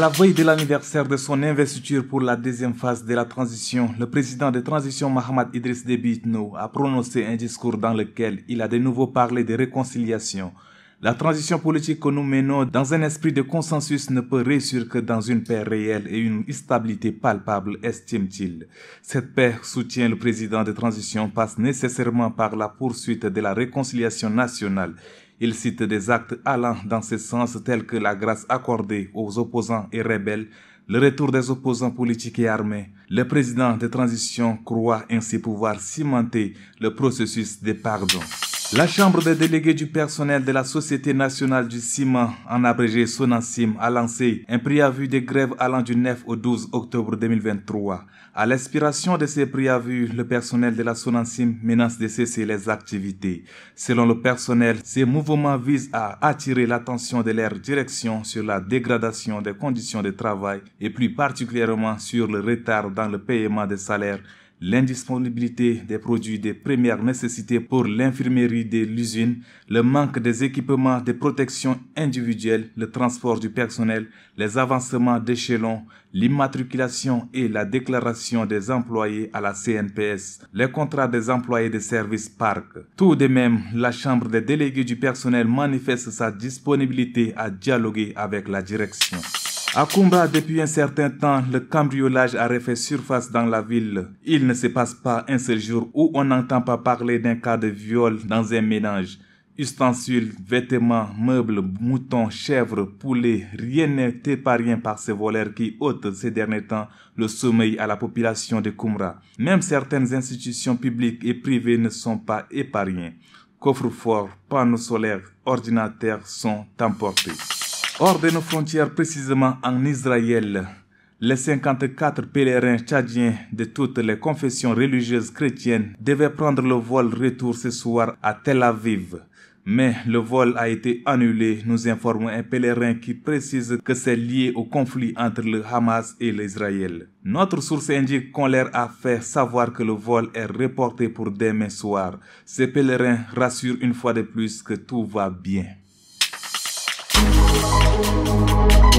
la veille de l'anniversaire de son investiture pour la deuxième phase de la transition, le président de transition Mohamed Idriss Deby a prononcé un discours dans lequel il a de nouveau parlé de réconciliation, la transition politique que nous menons dans un esprit de consensus ne peut réussir que dans une paix réelle et une stabilité palpable, estime-t-il. Cette paix, soutient le président de transition, passe nécessairement par la poursuite de la réconciliation nationale il cite des actes allant dans ce sens tels que la grâce accordée aux opposants et rebelles, le retour des opposants politiques et armés. Le président de transition croit ainsi pouvoir cimenter le processus de pardon. La Chambre des délégués du personnel de la Société nationale du ciment, en abrégé Sonansim, a lancé un préavis des grèves allant du 9 au 12 octobre 2023. À l'expiration de ces préavis, le personnel de la Sonansim menace de cesser les activités. Selon le personnel, ces mouvements visent à attirer l'attention de leur direction sur la dégradation des conditions de travail et plus particulièrement sur le retard dans le paiement des salaires l'indisponibilité des produits des premières nécessités pour l'infirmerie de l'usine, le manque des équipements de protection individuelle, le transport du personnel, les avancements d'échelon, l'immatriculation et la déclaration des employés à la CNPS, les contrats des employés des services parc. Tout de même, la Chambre des délégués du personnel manifeste sa disponibilité à dialoguer avec la direction. À Kumba, depuis un certain temps, le cambriolage a refait surface dans la ville. Il ne se passe pas un seul jour où on n'entend pas parler d'un cas de viol dans un ménage. Ustensiles, vêtements, meubles, moutons, chèvres, poulets, rien n'est épargné par ces voleurs qui ôtent ces derniers temps le sommeil à la population de Kumra. Même certaines institutions publiques et privées ne sont pas épargnées. Coffres-forts, panneaux solaires, ordinateurs sont emportés. Hors de nos frontières, précisément en Israël, les 54 pèlerins tchadiens de toutes les confessions religieuses chrétiennes devaient prendre le vol retour ce soir à Tel Aviv. Mais le vol a été annulé, nous informe un pèlerin qui précise que c'est lié au conflit entre le Hamas et l'Israël. Notre source indique qu'on leur a fait savoir que le vol est reporté pour demain soir. Ces pèlerins rassurent une fois de plus que tout va bien. thank you